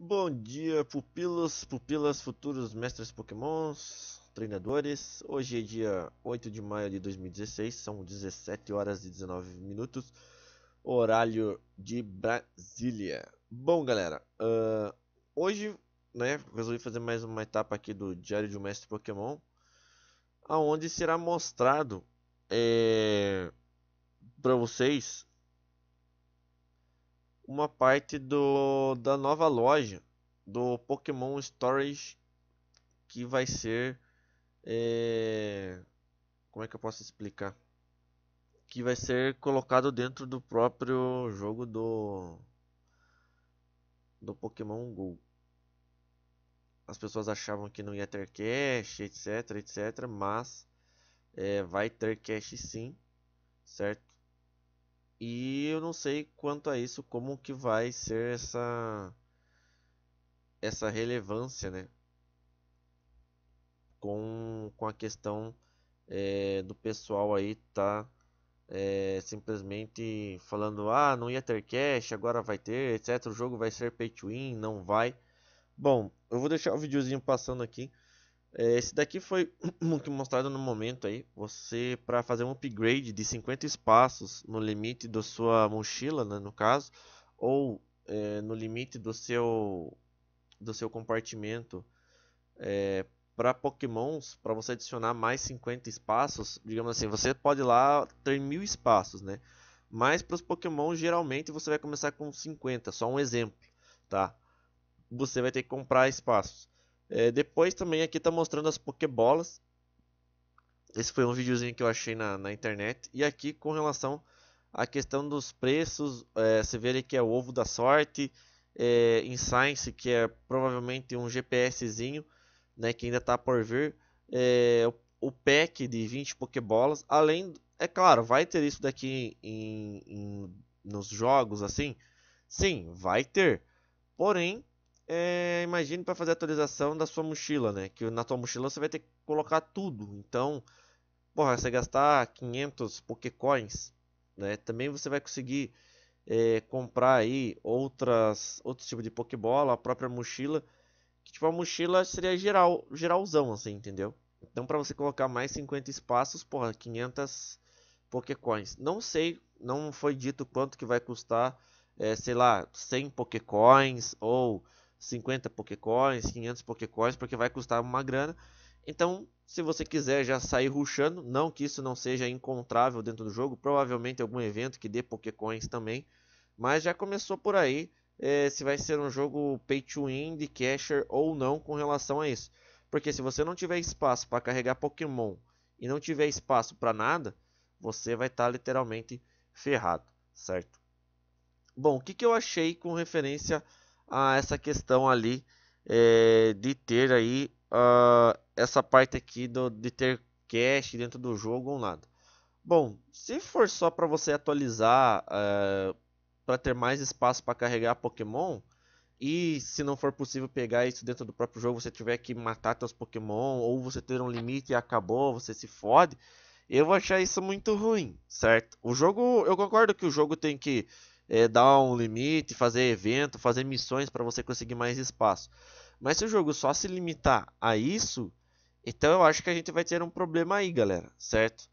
Bom dia, pupilos, pupilas, futuros mestres pokémons, treinadores. Hoje é dia 8 de maio de 2016, são 17 horas e 19 minutos, horário de Brasília. Bom, galera, uh, hoje né, resolvi fazer mais uma etapa aqui do Diário de um Mestre Pokémon, aonde será mostrado é, eh, para vocês uma parte do, da nova loja do Pokémon Storage que vai ser é, como é que eu posso explicar que vai ser colocado dentro do próprio jogo do do Pokémon Go as pessoas achavam que não ia ter cache etc etc mas é, vai ter cache sim certo e eu não sei quanto a isso como que vai ser essa essa relevância, né? Com, com a questão é, do pessoal aí tá é, simplesmente falando ah não ia ter cash agora vai ter etc o jogo vai ser pay to win não vai bom eu vou deixar o videozinho passando aqui é, esse daqui foi mostrado no momento aí. Você, para fazer um upgrade de 50 espaços no limite da sua mochila, né, no caso, ou é, no limite do seu, do seu compartimento é, para Pokémons, para você adicionar mais 50 espaços, digamos assim, você pode lá ter mil espaços, né? Mas para os Pokémon, geralmente você vai começar com 50, só um exemplo, tá? Você vai ter que comprar espaços. É, depois também aqui tá mostrando as Pokébolas. Esse foi um videozinho que eu achei na, na internet. E aqui com relação à questão dos preços, é, você vê ali que é o ovo da sorte, é, em Science, que é provavelmente um GPSzinho, né, que ainda está por vir, é, o, o, pack de 20 Pokébolas, além, é claro, vai ter isso daqui em, em, nos jogos, assim? Sim, vai ter. Porém, é, imagine para fazer a atualização da sua mochila, né? Que na tua mochila você vai ter que colocar tudo. Então, porra, você gastar 500 Pokécoins, né? Também você vai conseguir é, comprar aí outras outros tipos de Pokébola, a própria mochila. Que tipo a mochila seria geral, geralzão, assim, entendeu? Então, para você colocar mais 50 espaços, porra, 500 Pokécoins. Não sei, não foi dito quanto que vai custar, é, sei lá, 100 Pokécoins ou 50 Pokécoins, 500 Pokécoins, porque vai custar uma grana. Então, se você quiser já sair ruxando, não que isso não seja encontrável dentro do jogo, provavelmente algum evento que dê Pokécoins também, mas já começou por aí é, se vai ser um jogo pay to win de casher ou não com relação a isso. Porque se você não tiver espaço para carregar Pokémon e não tiver espaço para nada, você vai estar tá literalmente ferrado, certo? Bom, o que, que eu achei com referência a essa questão ali é, de ter aí uh, essa parte aqui do, de ter cache dentro do jogo ou nada. Bom, se for só para você atualizar uh, eh, para ter mais espaço para carregar Pokémon e se não for possível pegar isso dentro do próprio jogo, você tiver que matar seus Pokémon ou você ter um limite e acabou, você se fode, eu vou achar isso muito ruim, certo? O jogo, eu concordo que o jogo tem que é, dar um limite, fazer evento, fazer missões para você conseguir mais espaço. Mas se o jogo só se limitar a isso, então eu acho que a gente vai ter um problema aí, galera, certo?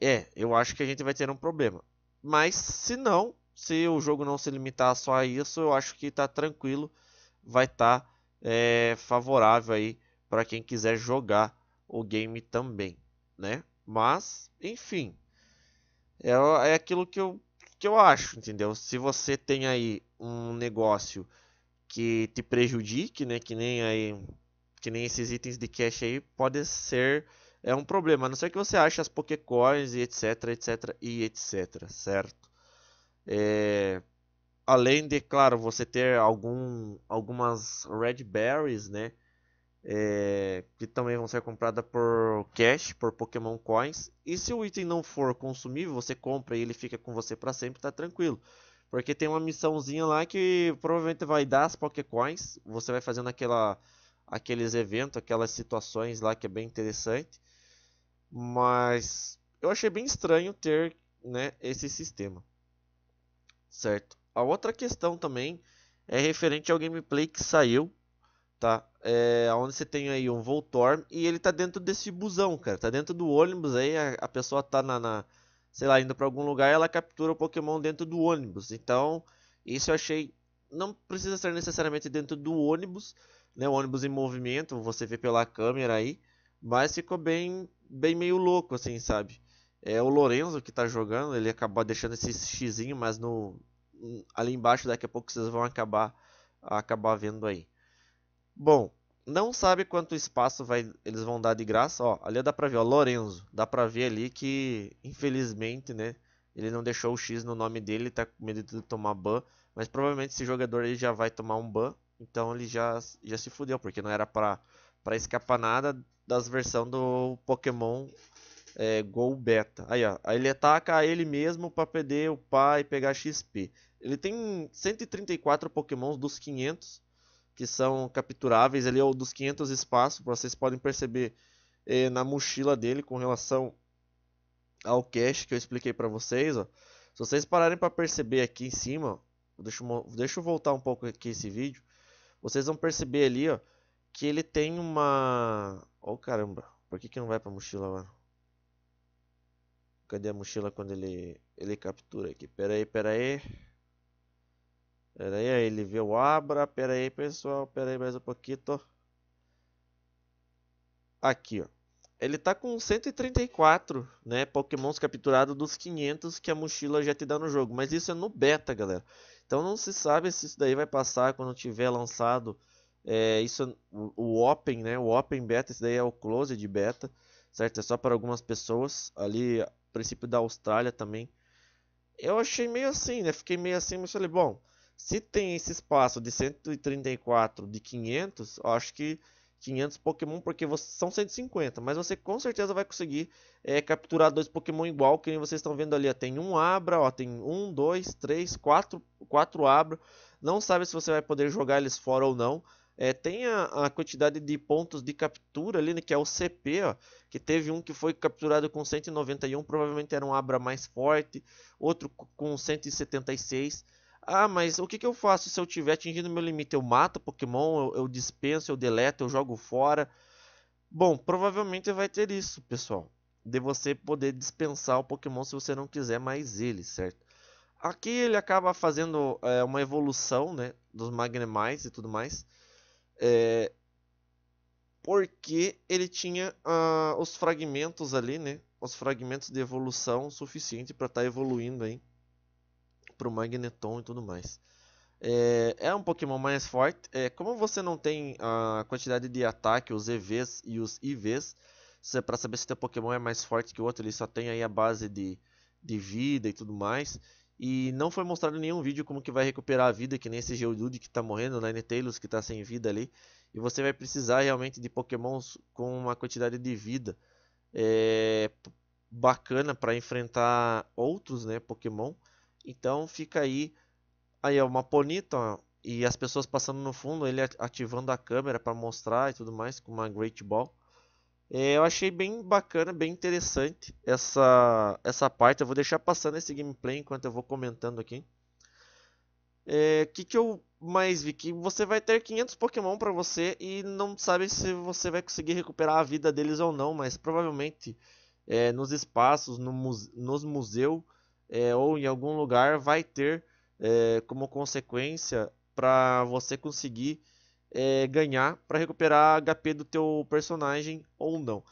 É, eu acho que a gente vai ter um problema. Mas se não, se o jogo não se limitar só a isso, eu acho que tá tranquilo, vai estar tá, é, favorável aí para quem quiser jogar o game também, né? Mas, enfim, é, é aquilo que eu que eu acho, entendeu? Se você tem aí um negócio que te prejudique, né? Que nem aí, que nem esses itens de cash aí pode ser é um problema. A não o que você acha as Pokécoins e etc, etc e etc, certo? É... Além de, claro, você ter algum, algumas Red Berries, né? é, que também vão ser compradas por cash, por Pokémon Coins. E se o item não for consumível, você compra e ele fica com você para sempre, tá tranquilo. Porque tem uma missãozinha lá que provavelmente vai dar as Coins, Você vai fazendo aquela, aqueles eventos, aquelas situações lá que é bem interessante. Mas eu achei bem estranho ter né, esse sistema. Certo. A outra questão também é referente ao gameplay que saiu. Tá? é, onde você tem aí um Voltorm e ele tá dentro desse busão, cara. Tá dentro do ônibus aí, a, a pessoa tá na, na, sei lá, indo para algum lugar, ela captura o Pokémon dentro do ônibus. Então, isso eu achei não precisa ser necessariamente dentro do ônibus, né? O ônibus em movimento, você vê pela câmera aí, mas ficou bem bem meio louco assim, sabe? É o Lorenzo que tá jogando, ele acabou deixando esse xizinho, mas no ali embaixo daqui a pouco vocês vão acabar acabar vendo aí. Bom, não sabe quanto espaço vai, eles vão dar de graça. Ó, ali dá pra ver, ó, Lorenzo. Dá pra ver ali que, infelizmente, né? Ele não deixou o X no nome dele, tá com medo de tomar ban. Mas provavelmente esse jogador ele já vai tomar um ban. Então ele já, já se fudeu, porque não era pra, pra escapar nada das versões do Pokémon é, Go Beta. Aí, ó, aí ele ataca ele mesmo pra perder o pai e pegar XP. Ele tem 134 Pokémons dos 500 que são capturáveis. ali é ou dos 500 espaços, vocês podem perceber eh, na mochila dele com relação ao cache que eu expliquei para vocês. Ó. Se vocês pararem para perceber aqui em cima, deixa eu, deixa eu voltar um pouco aqui esse vídeo, vocês vão perceber ali ó, que ele tem uma... Oh caramba, por que, que não vai para mochila agora? Cadê a mochila quando ele, ele captura aqui? Pera aí, pera aí. Pera aí, ele vê o Abra. Pera aí, pessoal. Pera aí mais um pouquinho. Aqui, ó. Ele tá com 134, né, pokémons capturados dos 500 que a mochila já te dá no jogo. Mas isso é no beta, galera. Então não se sabe se isso daí vai passar quando tiver lançado é, isso, o, o Open, né, o Open Beta. Isso daí é o Close de Beta, certo? É só para algumas pessoas. Ali, a princípio da Austrália também. Eu achei meio assim, né, fiquei meio assim, mas falei, bom... Se tem esse espaço de 134 de 500, acho que 500 Pokémon, porque você, são 150, mas você com certeza vai conseguir é, capturar dois Pokémon igual que vocês estão vendo ali. Ó, tem um Abra, ó, tem um, dois, três, quatro, quatro Abra. Não sabe se você vai poder jogar eles fora ou não. É, tem a, a, quantidade de pontos de captura ali, né, que é o CP, ó, que teve um que foi capturado com 191, provavelmente era um Abra mais forte, outro com 176. Ah, mas o que, que eu faço se eu tiver atingindo meu limite? Eu mato Pokémon, eu, eu dispenso, eu deleto, eu jogo fora. Bom, provavelmente vai ter isso, pessoal. De você poder dispensar o Pokémon se você não quiser mais ele, certo? Aqui ele acaba fazendo é, uma evolução né, dos Magnemais e tudo mais. É, porque ele tinha ah, os fragmentos ali, né? Os fragmentos de evolução suficiente para estar tá evoluindo aí pro Magneton e tudo mais. É, é um Pokémon mais forte. É, como você não tem a quantidade de ataque, os EVs e os IVs, é para saber se seu Pokémon é mais forte que o outro, ele só tem aí a base de, de vida e tudo mais. E não foi mostrado nenhum vídeo como que vai recuperar a vida, que nem esse Geodude que está morrendo, né? Ninetales que está sem vida ali. E você vai precisar realmente de Pokémons com uma quantidade de vida é, bacana para enfrentar outros né, Pokémon. Então fica aí, aí é uma bonita. ó, e as pessoas passando no fundo, ele ativando a câmera para mostrar e tudo mais com uma great ball. É, eu achei bem bacana, bem interessante essa essa parte. Eu vou deixar passando esse gameplay enquanto eu vou comentando aqui. O é, que, que eu mais vi? Que você vai ter 500 Pokémon para você e não sabe se você vai conseguir recuperar a vida deles ou não, mas provavelmente é, nos espaços, no muse nos museus é, ou em algum lugar vai ter é, como consequência para você conseguir é, ganhar para recuperar HP do teu personagem ou não.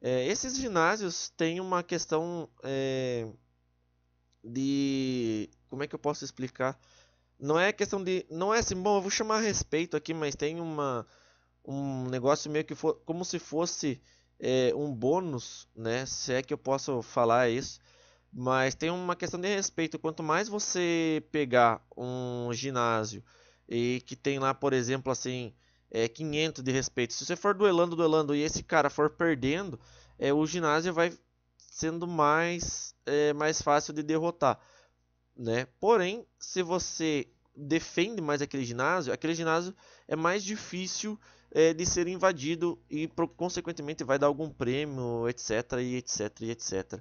É, esses ginásios têm uma questão é, de como é que eu posso explicar? Não é questão de não é assim, bom, eu vou chamar a respeito aqui, mas tem uma um negócio meio que for, como se fosse é, um bônus, né? Se é que eu posso falar isso mas tem uma questão de respeito. Quanto mais você pegar um ginásio e que tem lá, por exemplo, assim, é, 500 de respeito. Se você for duelando, duelando e esse cara for perdendo, é, o ginásio vai sendo mais, é, mais fácil de derrotar. Né? Porém, se você defende mais aquele ginásio, aquele ginásio é mais difícil é, de ser invadido e, consequentemente, vai dar algum prêmio, etc, e etc, e etc.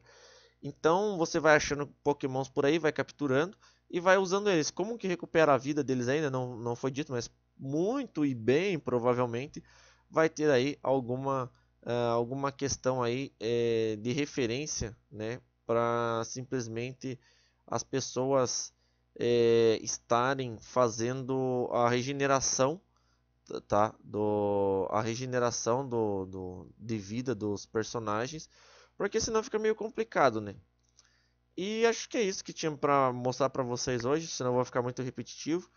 Então você vai achando pokémons por aí, vai capturando e vai usando eles. Como que recupera a vida deles ainda não, não foi dito, mas muito e bem provavelmente vai ter aí alguma, uh, alguma questão aí é, de referência, né? Para simplesmente as pessoas é, estarem fazendo a regeneração tá do a regeneração do, do de vida dos personagens porque senão fica meio complicado, né? E acho que é isso que tinha para mostrar para vocês hoje, senão vou ficar muito repetitivo.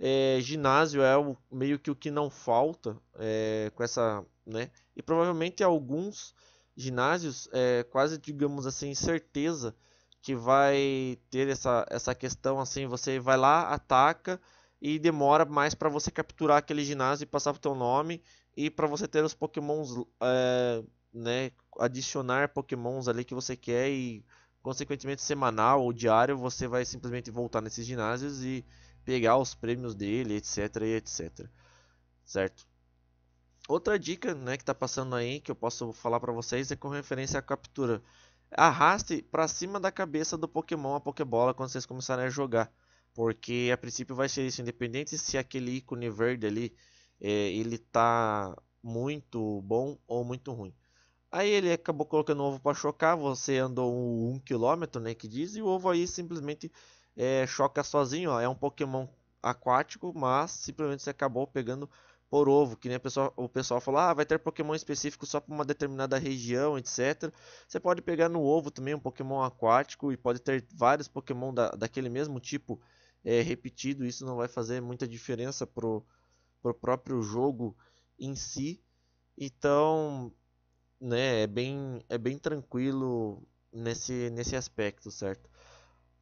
É, ginásio é o, meio que o que não falta é, com essa, né? E provavelmente alguns ginásios, é, quase digamos assim, certeza que vai ter essa, essa questão assim, você vai lá, ataca e demora mais para você capturar aquele ginásio e passar o teu nome e para você ter os pokémons é, né, adicionar pokémons ali que você quer e consequentemente semanal ou diário você vai simplesmente voltar nesses ginásios e pegar os prêmios dele, etc, etc. Certo? Outra dica, né, que está passando aí que eu posso falar para vocês é com referência à captura. Arraste para cima da cabeça do Pokémon a Pokébola quando vocês começarem a jogar, porque a princípio vai ser isso, independente se aquele ícone verde ali é, ele tá muito bom ou muito ruim. Aí ele acabou colocando o ovo para chocar, você andou um, um quilômetro, né, que diz, e o ovo aí simplesmente é, choca sozinho, ó. É um Pokémon aquático, mas simplesmente você acabou pegando por ovo, que nem pessoa, o pessoal fala, ah, vai ter Pokémon específico só para uma determinada região, etc. Você pode pegar no ovo também um Pokémon aquático e pode ter vários Pokémon da, daquele mesmo tipo é, repetido, isso não vai fazer muita diferença pro, pro próprio jogo em si. Então, né, é bem, é bem tranquilo nesse, nesse aspecto, certo?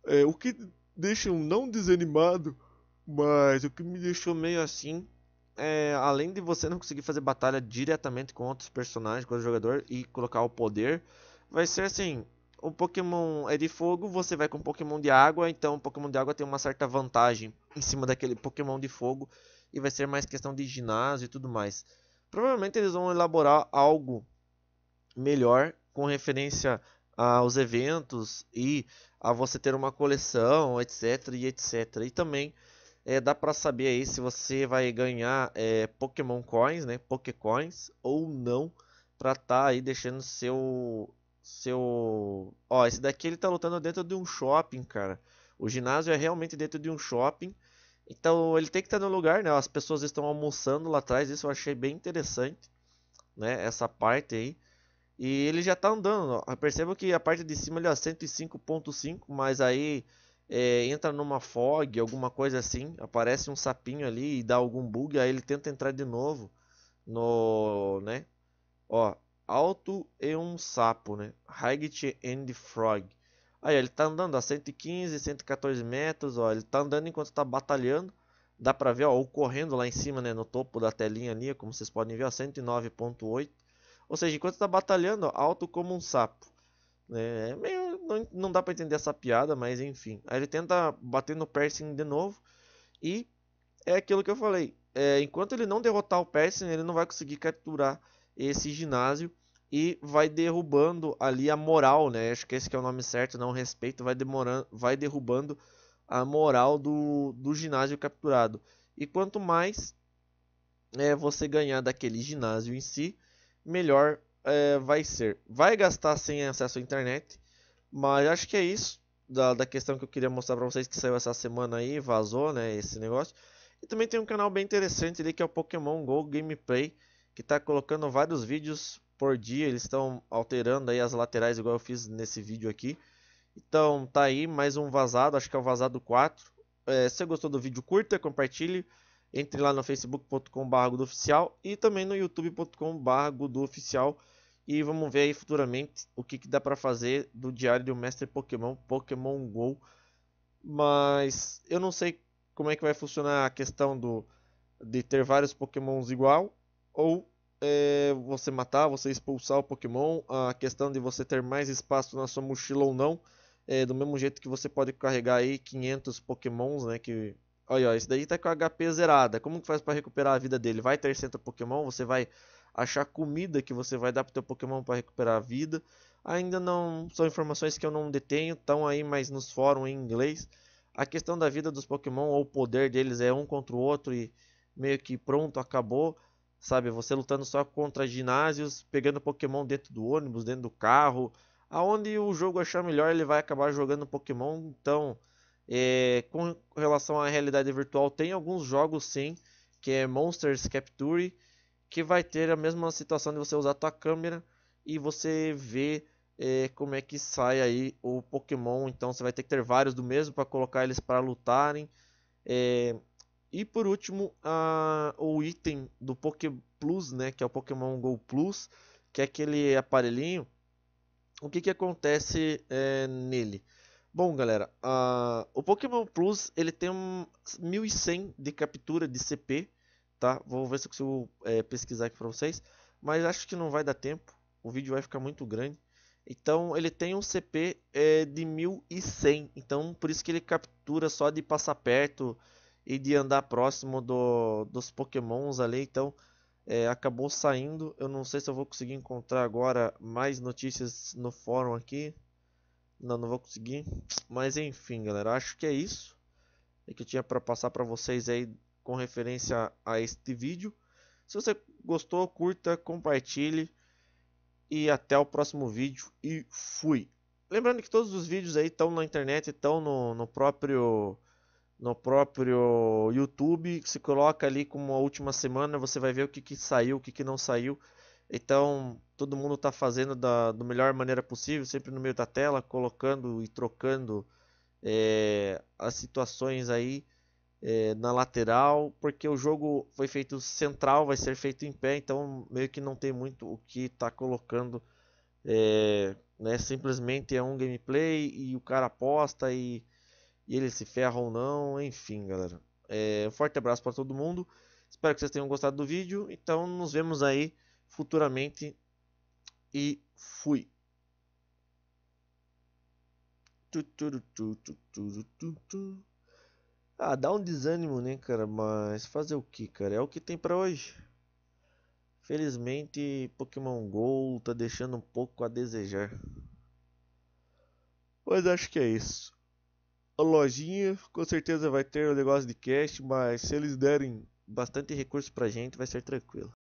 É, o que deixa um não desanimado, mas o que me deixou meio assim é, além de você não conseguir fazer batalha diretamente com outros personagens, com o jogador e colocar o poder, vai ser assim, o Pokémon é de fogo, você vai com um Pokémon de água, então o Pokémon de água tem uma certa vantagem em cima daquele Pokémon de fogo e vai ser mais questão de ginásio e tudo mais. Provavelmente eles vão elaborar algo melhor com referência aos eventos e a você ter uma coleção, etc, e etc. E também é, dá para saber aí se você vai ganhar é, Pokémon Coins, né, Pokécoins ou não, para estar tá aí deixando seu seu, ó, esse daqui ele tá lutando dentro de um shopping, cara. O ginásio é realmente dentro de um shopping. Então ele tem que estar tá no lugar, né? As pessoas estão almoçando lá atrás, isso eu achei bem interessante, né? Essa parte aí. E ele já está andando, ó. perceba que a parte de cima ele é 105.5, mas aí é, entra numa fog, alguma coisa assim, aparece um sapinho ali e dá algum bug, aí ele tenta entrar de novo no, né? Ó, alto e um sapo, né? Hagit and Frog. Aí ele está andando a 115, 114 metros, ó, ele está andando enquanto está batalhando. Dá para ver, ó, ou correndo lá em cima, né, no topo da telinha ali, como vocês podem ver, 109.8. Ou seja, enquanto está batalhando, alto como um sapo. É, é meio, não, não dá para entender essa piada, mas enfim. Aí ele tenta bater no Pershing de novo. E é aquilo que eu falei. É, enquanto ele não derrotar o Pershing, ele não vai conseguir capturar esse ginásio. E vai derrubando ali a moral, né? Acho que esse que é o nome certo, não respeito. Vai, demorando, vai derrubando a moral do, do ginásio capturado. E quanto mais é, você ganhar daquele ginásio em si, melhor é, vai ser. Vai gastar sem acesso à internet, mas acho que é isso da, da questão que eu queria mostrar para vocês que saiu essa semana aí, vazou, né, esse negócio. E também tem um canal bem interessante ali que é o Pokémon Go Gameplay, que está colocando vários vídeos por dia, eles estão alterando aí as laterais igual eu fiz nesse vídeo aqui. Então tá aí mais um vazado, acho que é o vazado 4. É, se você gostou do vídeo, curta, compartilhe. Entre lá no facebook.com.br oficial e também no youtube.com.br oficial e vamos ver aí futuramente o que, que dá para fazer do diário do mestre Pokémon, Pokémon Go. Mas eu não sei como é que vai funcionar a questão do de ter vários Pokémons igual ou é, você matar, você expulsar o Pokémon, a questão de você ter mais espaço na sua mochila ou não, é, do mesmo jeito que você pode carregar aí 500 Pokémons, né, que Olha, ó, esse daí tá com HP zerada. Como que faz para recuperar a vida dele? Vai ter centro Pokémon, você vai achar comida que você vai dar pro teu Pokémon para recuperar a vida. Ainda não são informações que eu não detenho, estão aí mais nos fóruns em inglês. A questão da vida dos Pokémon ou o poder deles é um contra o outro e meio que pronto, acabou. Sabe, você lutando só contra ginásios, pegando Pokémon dentro do ônibus, dentro do carro. Aonde o jogo achar melhor, ele vai acabar jogando Pokémon. Então, é, com relação à realidade virtual, tem alguns jogos sim, que é Monsters Capture, que vai ter a mesma situação de você usar a tua câmera e você ver é, como é que sai aí o Pokémon. Então você vai ter que ter vários do mesmo para colocar eles para lutarem. É, e por último, a, o item do Poké Plus, né, que é o Pokémon Go Plus, que é aquele aparelhinho. O que, que acontece é, nele? Bom, galera, uh, o Pokémon Plus ele tem um 1100 de captura de CP, tá? Vou ver se eu consigo é, pesquisar aqui para vocês, mas acho que não vai dar tempo. O vídeo vai ficar muito grande. Então ele tem um CP é, de 1100, então por isso que ele captura só de passar perto e de andar próximo do, dos Pokémons ali. Então é, acabou saindo. Eu não sei se eu vou conseguir encontrar agora mais notícias no fórum aqui. Não, não vou conseguir. Mas enfim, galera, acho que é isso é que eu tinha para passar para vocês aí com referência a este vídeo. Se você gostou, curta, compartilhe e até o próximo vídeo e fui. Lembrando que todos os vídeos aí estão na internet, estão no, no próprio no próprio YouTube, se coloca ali como a última semana, você vai ver o que, que saiu, o que, que não saiu. Então, todo mundo está fazendo da, da melhor maneira possível, sempre no meio da tela, colocando e trocando é, as situações aí é, na lateral, porque o jogo foi feito central, vai ser feito em pé, então meio que não tem muito o que está colocando. É, né, simplesmente é um gameplay e o cara aposta e, e ele se ferra ou não, enfim, galera. É, um forte abraço para todo mundo. Espero que vocês tenham gostado do vídeo. Então, nos vemos aí futuramente e fui. Ah, dá um desânimo, né, cara? Mas fazer o que, cara? É o que tem para hoje. Felizmente, Pokémon GO tá deixando um pouco a desejar. Mas acho que é isso. A lojinha, com certeza vai ter o negócio de cash, mas se eles derem bastante recurso pra gente, vai ser tranquilo.